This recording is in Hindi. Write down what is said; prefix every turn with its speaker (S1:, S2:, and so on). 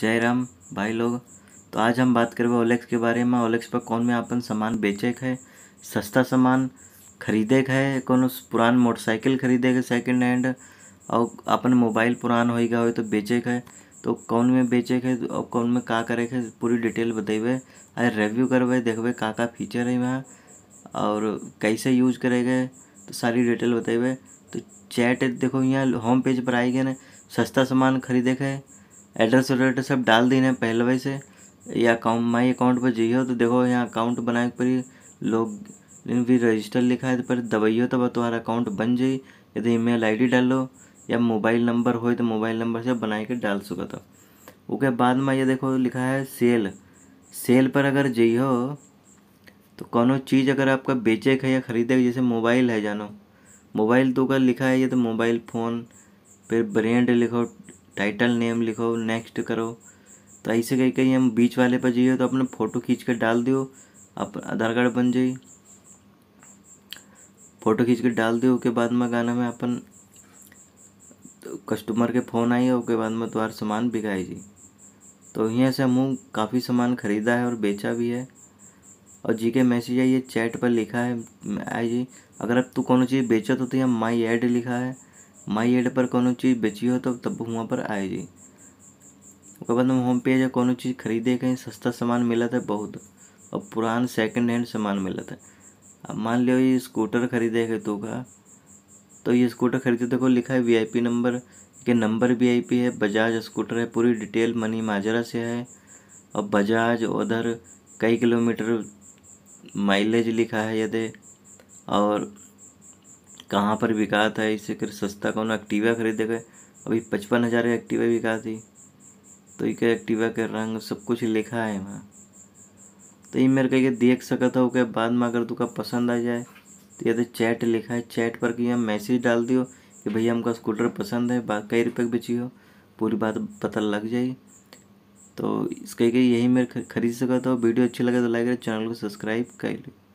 S1: जय राम भाई लोग तो आज हम बात करेंगे ओलेक्स के बारे में ओलेक्स पर कौन में अपन सामान बेचे है सस्ता सामान खरीदे है कौन पुरान मोटरसाइकिल खरीदे गए सेकेंड हैंड और अपन मोबाइल पुरान हो गया हो तो बेचे है तो कौन में बेचे है और कौन में का करे है पूरी डिटेल बताइए आज रिव्यू करबे देखबे का का फीचर है वहाँ और कैसे यूज करेगा तो सारी डिटेल बताइए तो चैट देखो यहाँ होम पेज पर आएगा ना सस्ता सामान खरीदे है एड्रेस वेड्रेस सब डाल दी ने पहले वही से ये अकाउंट माई अकाउंट पर जइयो तो देखो यहाँ अकाउंट बनाए पर लोग भी रजिस्टर लिखा है तो पर दबइयो तब तुम्हारा अकाउंट बन जाई यदि ईमेल आईडी डालो या मोबाइल नंबर हो तो मोबाइल नंबर से बना के डाल सकत तो। था उसके बाद में ये देखो लिखा है सेल सेल पर अगर जइयो तो कौन चीज़ अगर आपका बेचे का या ख़रीदे जैसे मोबाइल है जानो मोबाइल तो का लिखा है ये तो मोबाइल फ़ोन फिर ब्रांड लिखो टाइटल नेम लिखो नेक्स्ट करो तो ऐसे कहीं कहीं हम बीच वाले पर जाइए तो अपने फ़ोटो खींच कर डाल दियो आप आधार कार्ड बन जाइए फ़ोटो खींच के डाल दियो उसके बाद में गाना में अपन तो कस्टमर के फ़ोन आई उसके बाद में तुम्हारा तो सामान बिकाए जी तो यहाँ से हम काफ़ी सामान ख़रीदा है और बेचा भी है और जी के मैसेज है चैट पर लिखा है आई जी अगर अब तू कौन चीज़ बेचो तो, तो यहाँ माई ऐड लिखा है माई एड पर कोनो चीज़ बेची हो तो तब वहाँ पर आए जी बाद हम होम पेज कोनो चीज़ खरीदे कहीं सस्ता सामान मिला था बहुत और पुरान सेकंड हैंड सामान मिला था अब मान लियो ये स्कूटर खरीदे है तो का तो ये स्कूटर खरीदे तो को लिखा है वीआईपी नंबर के नंबर वीआईपी है बजाज स्कूटर है पूरी डिटेल मनी माजरा से है और बजाज उधर कई किलोमीटर माइलेज लिखा है यदि और कहाँ पर बिका था इससे फिर सस्ता कौन एक्टिवा खरीदे गए अभी पचपन हज़ार एक्टिवा बिका थी तो ये एक्टिवा के रंग सब कुछ लिखा है वहाँ तो ये मेरे कहिए देख सकता हो क्या बाद में अगर तुका पसंद आ जाए तो यदि चैट तो लिखा है चैट पर कि हम मैसेज डाल दियो कि भैया हमको स्कूटर पसंद है बात कई रुपये बेची हो पूरी बात पता लग जाए तो इसके यही मेरे खरीद सकता हो वीडियो अच्छी लगे तो लाइक चैनल को सब्सक्राइब कर लो